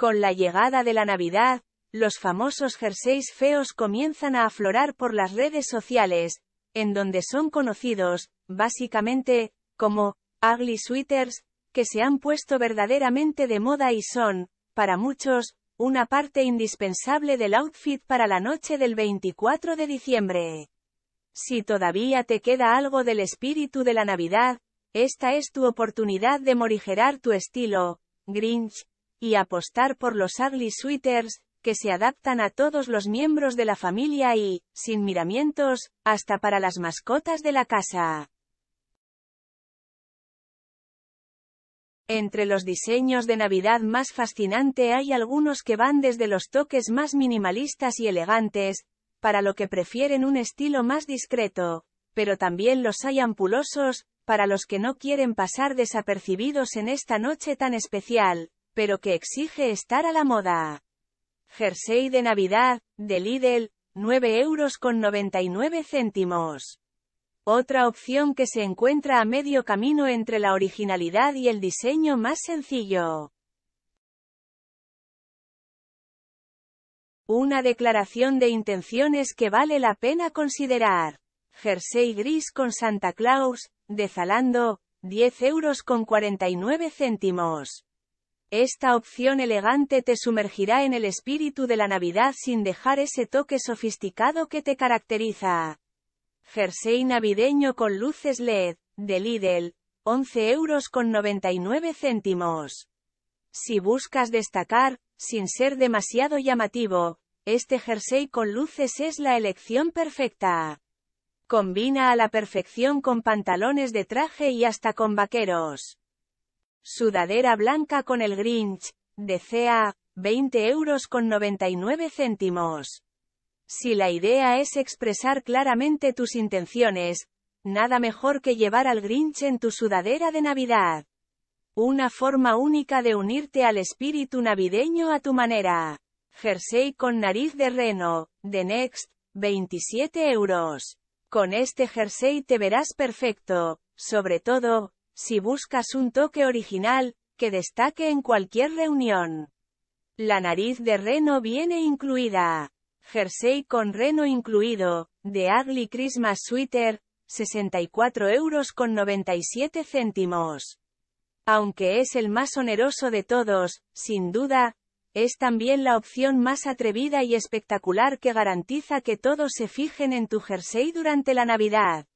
Con la llegada de la Navidad, los famosos jerseys feos comienzan a aflorar por las redes sociales, en donde son conocidos, básicamente, como ugly sweaters, que se han puesto verdaderamente de moda y son, para muchos, una parte indispensable del outfit para la noche del 24 de diciembre. Si todavía te queda algo del espíritu de la Navidad, esta es tu oportunidad de morigerar tu estilo, Grinch, y apostar por los ugly sweaters, que se adaptan a todos los miembros de la familia y, sin miramientos, hasta para las mascotas de la casa. Entre los diseños de Navidad más fascinante hay algunos que van desde los toques más minimalistas y elegantes, para lo que prefieren un estilo más discreto, pero también los hay ampulosos, para los que no quieren pasar desapercibidos en esta noche tan especial, pero que exige estar a la moda. Jersey de Navidad, de Lidl, 9,99 euros con Otra opción que se encuentra a medio camino entre la originalidad y el diseño más sencillo. Una declaración de intenciones que vale la pena considerar. Jersey gris con Santa Claus, de Zalando, 10,49 euros con esta opción elegante te sumergirá en el espíritu de la Navidad sin dejar ese toque sofisticado que te caracteriza. Jersey navideño con luces LED, de Lidl, 11 euros con 99 céntimos. Si buscas destacar, sin ser demasiado llamativo, este jersey con luces es la elección perfecta. Combina a la perfección con pantalones de traje y hasta con vaqueros. Sudadera blanca con el Grinch, de CA, 20 euros con 99 céntimos. Si la idea es expresar claramente tus intenciones, nada mejor que llevar al Grinch en tu sudadera de Navidad. Una forma única de unirte al espíritu navideño a tu manera. Jersey con nariz de reno, de Next, 27 euros. Con este jersey te verás perfecto, sobre todo, si buscas un toque original, que destaque en cualquier reunión. La nariz de reno viene incluida. Jersey con reno incluido, de Ugly Christmas Sweater, 64 euros con 97 céntimos. Aunque es el más oneroso de todos, sin duda, es también la opción más atrevida y espectacular que garantiza que todos se fijen en tu jersey durante la Navidad.